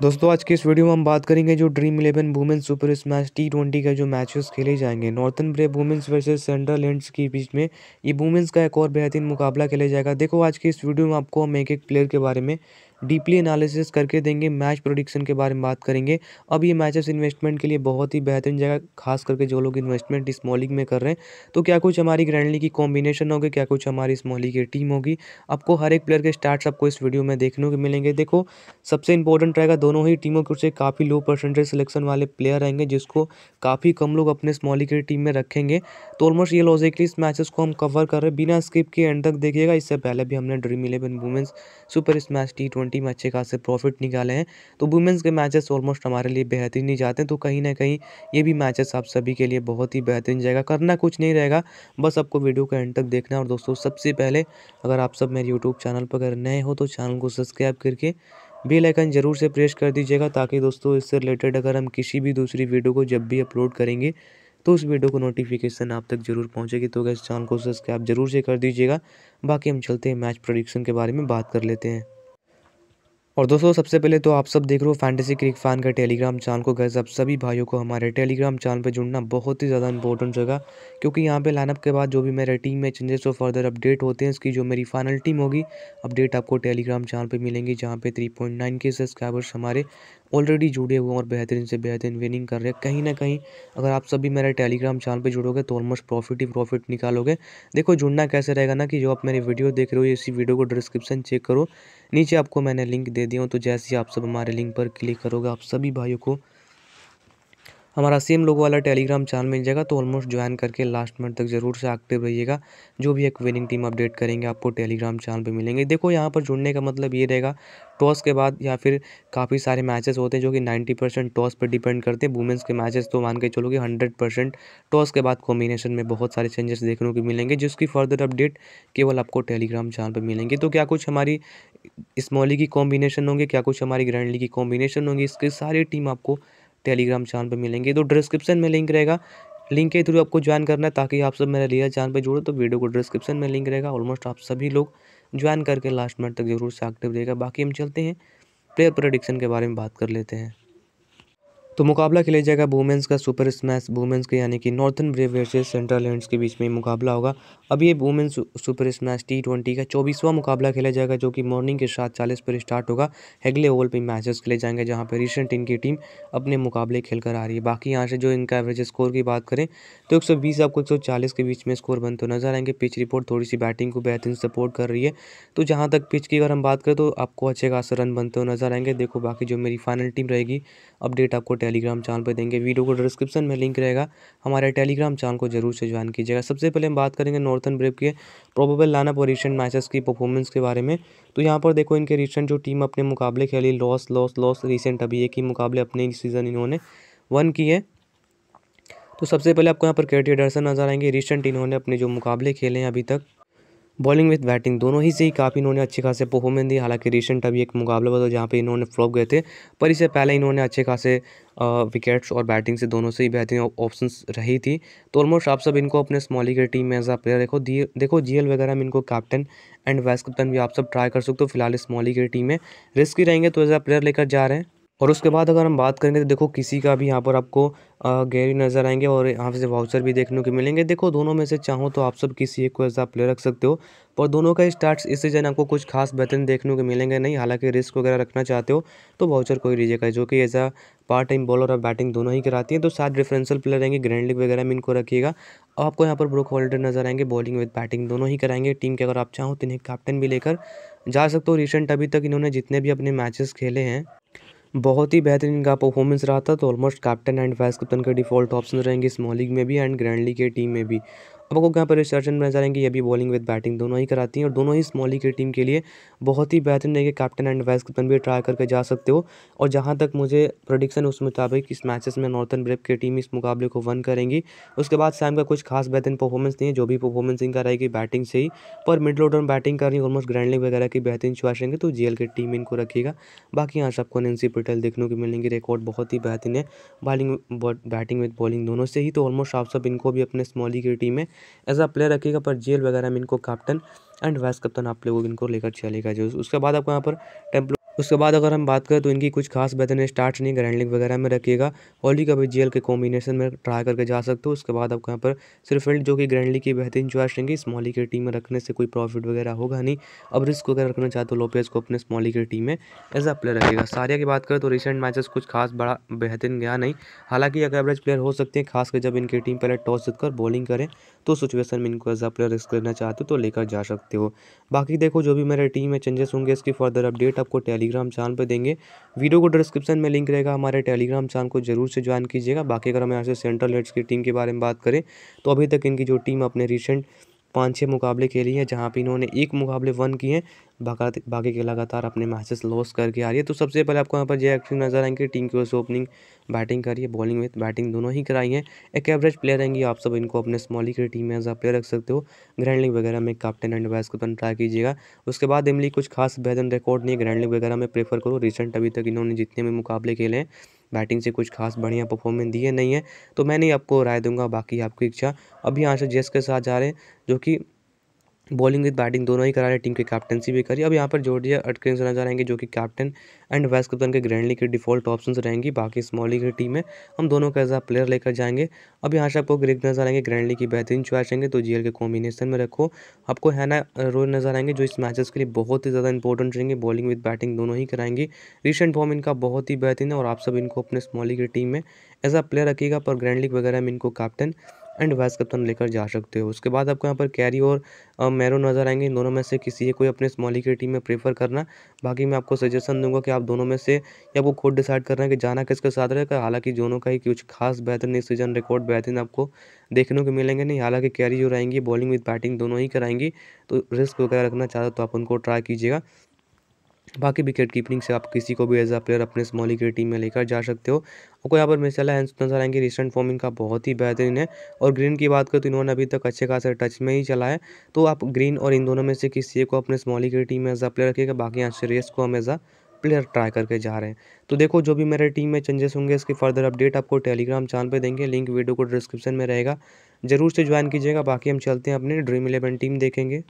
दोस्तों आज के इस वीडियो में हम बात करेंगे जो Dream Eleven women's Super Smash T twenty का जो मैचेस खेले जाएंगे Northern Brave women's versus Central Hinds के बीच में ये वुमेंस का एक और बेहतरीन मुकाबला खेला जाएगा देखो आज के इस वीडियो में आपको हम एक एक प्लेयर के बारे में डीपली एनालिसिस करके देंगे मैच प्रोडिक्शन के बारे में बात करेंगे अब ये मैचेस इन्वेस्टमेंट के लिए बहुत ही बेहतरीन जगह खास करके जो लोग इन्वेस्टमेंट इस मॉलिंग में कर रहे हैं तो क्या कुछ हमारी ग्रैंडली की कॉम्बिनेशन होगी क्या कुछ हमारी इस मॉलिंग की टीम होगी आपको हर एक प्लेयर के स्टार्ट आपको इस वीडियो में देखने को मिलेंगे देखो सबसे इंपॉर्टेंट रहेगा दोनों ही टीमों के से काफ़ी लो परसेंटेज सिलेक्शन वाले प्लेयर रहेंगे जिसको काफ़ी कम लोग अपने स्मॉली की टीम में रखेंगे तो ऑलमोस्ट ये लॉजिकली इस मैचेस को हम कवर कर रहे हैं बिना स्किप के एंड तक देखिएगा इससे पहले भी हमने Dream Eleven women's Super Smash T twenty team अच्छे खासे प्रॉफिट निकाले हैं तो वुमेंस के मैचेस ऑलमोस्ट हमारे लिए बेहतरीन ही जाते हैं तो कहीं ना कहीं ये भी मैचेस आप सभी के लिए बहुत ही बेहतरीन जाएगा करना कुछ नहीं रहेगा बस आपको वीडियो का एंड तक देखना और दोस्तों सबसे पहले अगर आप सब मेरे यूट्यूब चैनल पर अगर नए हो तो चैनल को सब्सक्राइब करके बेल आइकन जरूर से प्रेस कर दीजिएगा ताकि दोस्तों इससे रिलेटेड अगर हम किसी भी दूसरी वीडियो को जब भी अपलोड करेंगे तो उस वीडियो को नोटिफिकेशन आप तक जरूर पहुंचेगी तो गैस चैनल को सब्सक्राइब जरूर से कर दीजिएगा बाकी हम चलते हैं मैच प्रोडिक्शन के बारे में बात कर लेते हैं और दोस्तों सबसे पहले तो आप सब देख रहे हो फैंटेसी क्रिक फैन का टेलीग्राम चैनल को गैस अब सभी भाइयों को हमारे टेलीग्राम चैनल पे जुड़ना बहुत ही ज़्यादा इंपॉर्टेंट जगह क्योंकि यहाँ पे लाइनअप के बाद जो भी मेरे टीम में चेंजेस और फर्दर अपडेट होते हैं इसकी जो मेरी फाइनल टीम होगी अपडेट आपको टेलीग्राम चैनल पर मिलेंगी जहाँ पर थ्री पॉइंट नाइन के सब्सक्राइबर्स हमारे ऑलरेडी जुड़े हुए और बेहतरीन से बेहतरीन विनिंग कर रहे हैं कहीं ना कहीं अगर आप सभी मेरे टेलीग्राम चैनल पे जुड़ोगे तो ऑलमोस्ट प्रॉफिट ही प्रॉफिट निकालोगे देखो जुड़ना कैसे रहेगा ना कि जो आप मेरी वीडियो देख रहे हो इसी वीडियो को डिस्क्रिप्शन चेक करो नीचे आपको मैंने लिंक दे दिया हूँ तो जैसे ही आप सब हमारे लिंक पर क्लिक करोगे आप सभी भाइयों को हमारा सेम लोग वाला टेलीग्राम चैनल मिल जाएगा तो ऑलमोस्ट ज्वाइन करके लास्ट मिनट तक ज़रूर से एक्टिव रहिएगा जो भी एक विनिंग टीम अपडेट करेंगे आपको टेलीग्राम चैनल पे मिलेंगे देखो यहाँ पर जुड़ने का मतलब ये रहेगा टॉस के बाद या फिर काफ़ी सारे मैचेस होते हैं जो कि 90 परसेंट टॉस पर डिपेंड करते हैं वुमेंस के मैचेस तो मान के चलो कि हंड्रेड परसेंट टॉस के बाद कॉम्बिनेशन में बहुत सारे चेंजेस देखने को मिलेंगे जिसकी फर्दर अपडेट केवल आपको टेलीग्राम चैनल पर मिलेंगे तो क्या कुछ हमारी स्मॉली की कॉम्बिनेशन होंगी क्या कुछ हमारी ग्रैंडली की कॉम्बिनेशन होंगी इसकी सारी टीम आपको टेलीग्राम चैनल पर मिलेंगे तो डिस्क्रिप्शन में लिंक रहेगा लिंक के थ्रू आपको ज्वाइन करना है ताकि आप सब मेरा लिए चैनल पर जुड़ो तो वीडियो को डिस्क्रिप्शन में लिंक रहेगा ऑलमोस्ट आप सभी लोग ज्वाइन करके लास्ट मिनट तक जरूर से एक्टिव रहेगा बाकी हम चलते हैं प्लेयर प्रोडिक्शन के बारे में बात कर लेते हैं तो मुकाबला खेला जाएगा वुमेंस का सुपर स्मैश वुमेंस के यानी कि Northern Brave versus Central Hinds के बीच में मुकाबला होगा अब ये women's Super Smash T twenty का चौबीसवां मुकाबला खेला जाएगा जो कि मॉर्निंग के सात चालीस पर स्टार्ट होगा हेगले ओवल पर मैचेस खेले जाएंगे जहाँ पर रिसेंट इनकी टीम अपने मुकाबले खेल कर आ रही है बाकी यहाँ से जो इनका एवरेज स्कोर की बात करें तो एक सौ बीस आपको एक सौ चालीस के बीच में स्कोर बनते नजर आएंगे पिच रिपोर्ट थोड़ी सी बैटिंग को बेहतरीन सपोर्ट कर रही है तो जहाँ तक पिच की अगर हम बात करें तो आपको अच्छे खास रन बनते हुए नजर आएंगे देखो बाकी जो मेरी फाइनल टीम रहेगी अपडेट आपको टेलीग्राम चैनल पर देंगे वीडियो को डिस्क्रिप्शन में लिंक रहेगा हमारे टेलीग्राम चैनल को जरूर से ज्वाइन कीजिएगा सबसे पहले हम बात करेंगे नॉर्थन ब्रेव के प्रोबेबल लाना और रिसेंट मैचेस की परफॉर्मेंस के बारे में तो यहाँ पर देखो इनके रिसेंट जो टीम अपने मुकाबले खेली लॉस लॉस लॉस रिसेंट अभी एक ही मुकाबले अपने सीज़न इन्होंने वन की है तो सबसे पहले आपको यहाँ पर कैटी एडरसन नजर आएंगे रिसेंट इन्होंने अपने जो मुकाबले खेले हैं अभी तक बॉलिंग विद बैटिंग दोनों ही से ही काफ़ी इन्होंने अच्छे खासे परफॉर्मेंस दी हालांकि रिसेंट अभी एक मुकाबला हुआ था जहाँ पे इन्होंने फ्लॉप गए थे पर इससे पहले इन्होंने अच्छे खासे विकेट्स और बैटिंग से दोनों से ही बेहतरीन ऑप्शन रही थी तो ऑलमोस्ट आप सब इनको अपने स्मॉली की टीम में एज आ प्लेयर देखो देखो जी वगैरह में इनको कैप्टन एंड वाइस कैप्टन भी आप सब ट्राई कर सकते हो फिलहाल स्मॉली की टीम में रिस्क ही रहेंगे तो एज आ प्लेयर लेकर जा रहे हैं और उसके बाद अगर हम बात करेंगे तो देखो किसी का भी यहाँ पर आपको गैरी नज़र आएंगे और यहाँ से वाउचर भी देखने को मिलेंगे देखो दोनों में से चाहो तो आप सब किसी एक को ऐसा प्ले रख सकते हो पर दोनों का स्टार्ट इस सीजन आपको कुछ खास बेहतरीन देखने को मिलेंगे नहीं हालांकि रिस्क वगैरह रखना चाहते हो तो वाउचर को ही लीजिएगा जो कि एज पार्ट टाइम बॉलर और बैटिंग दोनों ही कराती हैं तो सात डिफरेंशियल प्लेयर रहेंगे ग्रैंड लीग वगैरह में इनको रखिएगा आपको यहाँ पर ब्रोक होल्डर नजर आएंगे बॉलिंग विद बैटिंग दोनों ही कराएंगे टीम के अगर आप चाहो तो इन्हें कैप्टन भी लेकर जा सकते हो रिसेंट अभी तक इन्होंने जितने भी अपने मैचेस खेले हैं बहुत ही बेहतरीन का परफॉर्मेंस रहा था तो almost captain and vice captain के डिफ़ॉल्ट ऑप्शन रहेंगे स्मॉल लीग में भी एंड ग्रैंड लीग के टीम में भी अब आपको यहाँ पर रिसर्जन में नजर आएंगे ये भी बॉलिंग विद बैटिंग दोनों ही कराती हैं और दोनों ही स्मॉली की टीम के लिए बहुत ही बेहतरीन है कि कैप्टन एंड वाइस कैप्टन भी ट्राई करके जा सकते हो और जहाँ तक मुझे प्रोडिक्शन उस मुताबिक इस मैचेस में नॉर्थन ब्रेप की टीम इस मुकाबले को वन करेंगी उसके बाद सैम का कुछ खास बेहतरीन परफॉर्मेंस नहीं है जो भी परफॉर्मेंस इनका रहेगी बैटिंग से ही पर मिड ऑर्डर बैटिंग करनी ऑलमोस्ट ग्रैंड वगैरह की बेहतरीन चॉइस रहेंगे तो जी की टीम इनको रखेगा बाकी यहाँ सबको नेंसी पटेल देखने को मिलेंगी रिकॉर्ड बहुत ही बेहतरीन है बॉलिंग बैटिंग विद बॉलिंग दोनों से ही तो ऑलमोस्ट आप सब इनको भी अपने स्मॉली की टीम में एज आ प्लेयर रखेगा पर जेल वगैरह में इनको कैप्टन एंड वाइस कप्तान आप लोगों इनको लेकर चलेगा जो उसके बाद आपको यहाँ पर टेम्पलो उसके बाद अगर हम बात करें तो इनकी कुछ खास बेहतरीन स्टार्ट नहीं ग्रैंडलिंग वगैरह में रखिएगा ओली का भी जेल के कॉम्बिनेशन में ट्राई करके जा सकते हो उसके बाद आपको यहाँ पर सिर्फ फिल्ड जो कि ग्रैंडली की बेहतरीन चॉइस रहेंगी स्मॉली की टीम में रखने से कोई प्रॉफिट वगैरह होगा नहीं अब रिस्क वगैरह रखना चाहते हो लोपेज को अपने स्मॉली की टीम में एज अ प्लेयर रखेगा सारिया की बात करें तो रिसेंट मैचेस कुछ खास बड़ा बेहतरीन गया नहीं हालांकि अगर एवरेज प्लेयर हो सकते हैं खासकर जब इनकी टीम पहले टॉस जीतकर बॉलिंग करें तो सिचुएशन में इनको एज अ प्लेयर रिस्क लेना चाहते हो तो लेकर जा सकते हो बाकी देखो जो भी मेरे टीम में चेंजेस होंगे इसकी फर्दर अपडेट आपको टेली टेलीग्राम चैनल पर देंगे वीडियो को डिस्क्रिप्शन में लिंक रहेगा हमारे टेलीग्राम चैनल को जरूर से ज्वाइन कीजिएगा बाकी अगर हम यहाँ से सेंट्रल हेड्स की टीम के बारे में बात करें तो अभी तक इनकी जो टीम अपने रिसेंट पाँच छः मुकाबले खेली हैं जहाँ पर इन्होंने एक मुकाबले वन किए हैं बाकी बाकी के लगातार अपने मैचेस लॉस करके आ रही है तो सबसे पहले आपको यहाँ पर जय एक्टिव नजर आएंगे टीम की ओर से ओपनिंग बैटिंग करी है बॉलिंग विथ बैटिंग दोनों ही कराई है एक एवरेज प्लेयर रहेंगी आप सब इनको अपने स्मॉली की टीम में एज आप प्लेयर रख सकते हो ग्रैंड वगैरह में captain and vice captain try कीजिएगा उसके बाद इमली कुछ खास बेहतर रिकॉर्ड नहीं है ग्रैंड वगैरह में प्रेफर करो रिसेंट अभी तक इन्होंने जितने भी मुकाबले खेले हैं बैटिंग से कुछ खास बढ़िया परफॉर्मेंस दिए नहीं है तो मैं नहीं आपको राय दूंगा बाकी आपकी इच्छा अभी यहाँ से जेस के साथ जा रहे हैं जो कि बॉलिंग विद बैटिंग दोनों ही करा रहे टीम की कैप्टनसी भी करी अब यहाँ पर जोर्जिया से नजर आएंगे जो कि कैप्टन एंड वेस्ट कप्तान के ग्रैंड लीग के डिफॉल्ट ऑप्शन रहेंगी बाकी स्मॉल लीग की टीम में हम दोनों का एज प्लेयर लेकर जाएंगे अब यहाँ से आपको ग्रिक नजर आएंगे ग्रैंड लीग की बेहतरीन चॉइस रहेंगे तो जी के कॉम्बिनेशन में रखो आपको हैना रोल नजर आएंगे जो इस मैचेस के लिए बहुत ही ज़्यादा इंपॉर्टेंट रहेंगे बॉलिंग विद बैटिंग दोनों ही कराएंगे रिसेंट फॉर्म इनका बहुत ही बेहतरीन है और आप सब इनको अपने स्मॉल लीग की टीम में एज अ प्लेयर रखिएगा पर ग्रैंड लीग वगैरह में इनको कैप्टन एंड वाइस कप्तान लेकर जा सकते हो उसके बाद आपको यहाँ पर कैरी और मैरो नज़र आएंगे इन दोनों में से किसी को कोई अपने स्मॉली की टीम में प्रेफर करना बाकी मैं आपको सजेशन दूंगा कि आप दोनों में से या वो खुद डिसाइड करना है कि जाना किसके साथ रहेगा हालांकि दोनों का ही कुछ खास बेहतरीन सीजन रिकॉर्ड बेहतरीन आपको देखने को मिलेंगे नहीं हालांकि कैरी जो रहेंगी बॉलिंग विद बैटिंग दोनों ही कराएंगी तो रिस्क वगैरह रखना चाहते हो तो आप उनको ट्राई कीजिएगा बाकी विकेट कीपिंग से आप किसी को भी एज अ प्लेयर अपने स्मॉल ही टीम में लेकर जा सकते हो और कोई यहाँ पर मिसला हैंस नजर आएंगे रिसेंट फॉर्मिंग का बहुत ही बेहतरीन है और ग्रीन की बात करें तो इन्होंने अभी तक अच्छे खासे टच में ही चला है तो आप ग्रीन और इन दोनों में से किसी को अपने स्मॉल की टीम में एज अ प्लेयर रखिएगा बाकी यहाँ से रेस को हम एज अ प्लेयर ट्राई करके जा रहे हैं तो देखो जो भी मेरे टीम में चेंजेस होंगे इसके फर्दर अपडेट आपको टेलीग्राम चैनल पर देंगे लिंक वीडियो को डिस्क्रिप्शन में रहेगा ज़रूर से ज्वाइन कीजिएगा बाकी हम चलते हैं अपने ड्रीम इलेवन टीम देखेंगे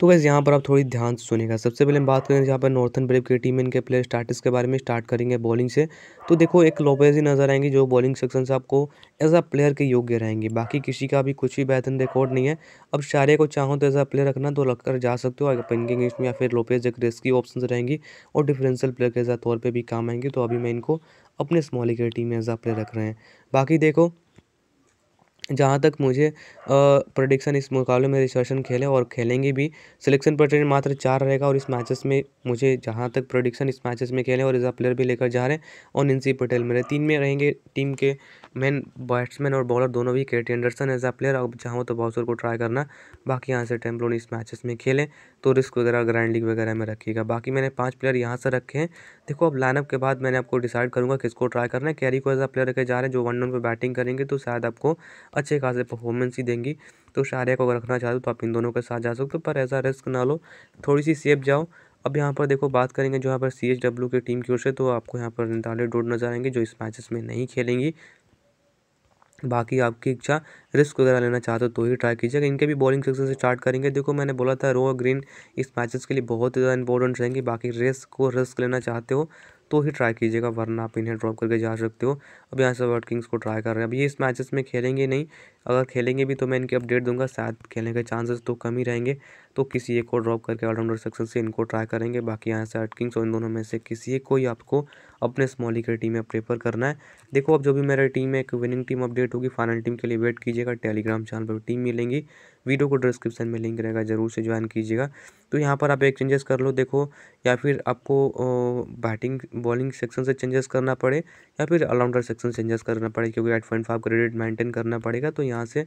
तो वैसे यहाँ पर आप थोड़ी ध्यान से सुनेगा सबसे पहले हम बात करें यहाँ पर नॉर्थन ब्रेव की टीम इनके प्लेयर स्टार्टिस के बारे में स्टार्ट करेंगे बॉलिंग से तो देखो एक लोपेज ही नज़र आएंगे जो बॉलिंग सेक्शन से आपको एज अ प्लेयर के योग्य रहेंगे बाकी किसी का भी कुछ भी बेहतरीन रिकॉर्ड नहीं है अब शारे को चाहो तो एज अ प्लेयर रखना तो रख कर जा सकते हो अगर पिंकिंग या फिर लोपेज एक रिस्की ऑप्शन रहेंगी और डिफरेंशियल प्लेयर के तौर पर भी काम आएंगे तो अभी मैं इनको अपने स्मॉल की टीम में एज अ प्लेयर रख रहे हैं बाकी देखो जहाँ तक मुझे प्रोडिक्शन इस मुकाबले में रिसर्शन खेले और खेलेंगे भी सिलेक्शन परसेंट मात्र चार रहेगा और इस मैचेस में मुझे जहाँ तक प्रोडिक्शन इस मैचेस में खेले और एज प्लेयर भी लेकर जा रहे हैं और निन्सी पटेल मेरे तीन में रहेंगे टीम के मेन बैट्समैन और बॉलर दोनों भी के T Anderson as a player अब चाहो तो बाउसर को ट्राई करना बाकी यहाँ से टेम्पलोन इस मैचेस में खेलें तो रिस्क वगैरह ग्रैंड लीग वगैरह में रखिएगा बाकी मैंने पाँच प्लेयर यहाँ से रखे हैं देखो अब लाइनअप के बाद मैंने आपको डिसाइड करूँगा किसको ट्राई करना है कैरी को एज आ प्लेयर रखे जा रहे हैं जो वन डन पर बैटिंग करेंगे तो शायद आपको अच्छे खासे परफॉर्मेंस ही देंगी तो शारिया को अगर रखना चाहते हो तो आप इन दोनों के साथ जा सकते हो पर ऐसा रिस्क ना लो थोड़ी सी सेफ जाओ अब यहाँ पर देखो बात करेंगे जो यहाँ पर सी एच डब्ल्यू की टीम की ओर से तो आपको यहाँ पर निंदाले डोड नजर आएंगे जो इस मैचेस में नहीं खेलेंगी बाकी आपकी इच्छा रिस्क वगैरह लेना चाहते हो तो ही ट्राई कीजिएगा इनके भी बॉलिंग सेक्शन से स्टार्ट करेंगे देखो मैंने बोला था रो और ग्रीन इस मैचेस के लिए बहुत ज़्यादा इंपॉर्टेंट रहेंगे बाकी रिस्क को रिस्क लेना चाहते हो तो ही ट्राई कीजिएगा वरना आप इन्हें ड्रॉप करके जा सकते हो अब यहाँ से वर्ड किंग्स को ट्राई कर रहे हैं अब ये इस मैचेस में खेलेंगे नहीं अगर खेलेंगे भी तो मैं इनकी अपडेट दूंगा शायद खेलने के चांसेस तो कम ही रहेंगे तो किसी एक को ड्रॉप करके ऑलराउंडर सेक्शन से इनको ट्राई करेंगे बाकी यहाँ से किंग्स और इन दोनों में से किसी एक को ही आपको अपने स्मॉली के टीम में प्रेफर करना है देखो अब जो भी मेरे टीम है एक विनिंग टीम अपडेट होगी फाइनल टीम के लिए वेट कीजिएगा टेलीग्राम चैनल पर टीम मिलेंगी वीडियो को डिस्क्रिप्शन में लिंक रहेगा जरूर से ज्वाइन कीजिएगा तो यहाँ पर आप एक चेंजेस कर लो देखो या फिर आपको बैटिंग बॉलिंग सेक्शन से चेंजेस करना पड़े या फिर ऑलराउंडर सेक्शन चेंजेस करना पड़े क्योंकि eight point five credit maintain करना पड़ेगा तो यहाँ से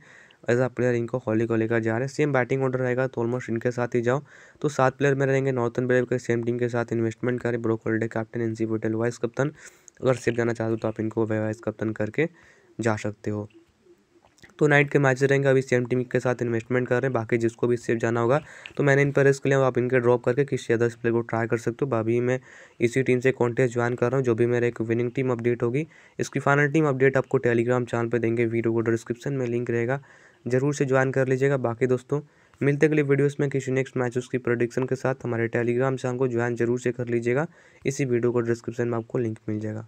एज अ प्लेयर इनको हॉली को लेकर जा रहे हैं सेम बैटिंग ऑर्डर रहेगा तो ऑलमोस्ट उनके साथ ही जाओ तो सात प्लेयर में रहेंगे नॉर्थन ब्रेव के सेम टीम के साथ इन्वेस्टमेंट करें ब्रोक होल्डे कैप्टन एनसी पटेल वाइस कप्तान अगर सिर्फ जाना चाहते हो तो आप इनको वाइस कप्तान करके जा सकते हो तो नाइट के मैच रहेंगे अभी सेम टीम के साथ इन्वेस्टमेंट कर रहे हैं बाकी जिसको भी सेफ जाना होगा तो मैंने इन पर रिस्क लिया आप इनके ड्रॉप करके किसी अदर्स प्लेयर को ट्राई कर सकते हो बाबी मैं इसी टीम से कॉन्टेस्ट ज्वाइन कर रहा हूँ जो भी मेरे एक विनिंग टीम अपडेट होगी इसकी फाइनल टीम अपडेट आपको टेलीग्राम चैनल पर देंगे वीडियो को डिस्क्रिप्शन में लिंक रहेगा जरूर से ज्वाइन कर लीजिएगा बाकी दोस्तों मिलते अगले वीडियोस में किसी नेक्स्ट मैच उसकी प्रोडिक्शन के साथ हमारे टेलीग्राम चैनल को ज्वाइन जरूर से कर लीजिएगा इसी वीडियो को डिस्क्रिप्शन में आपको लिंक मिल जाएगा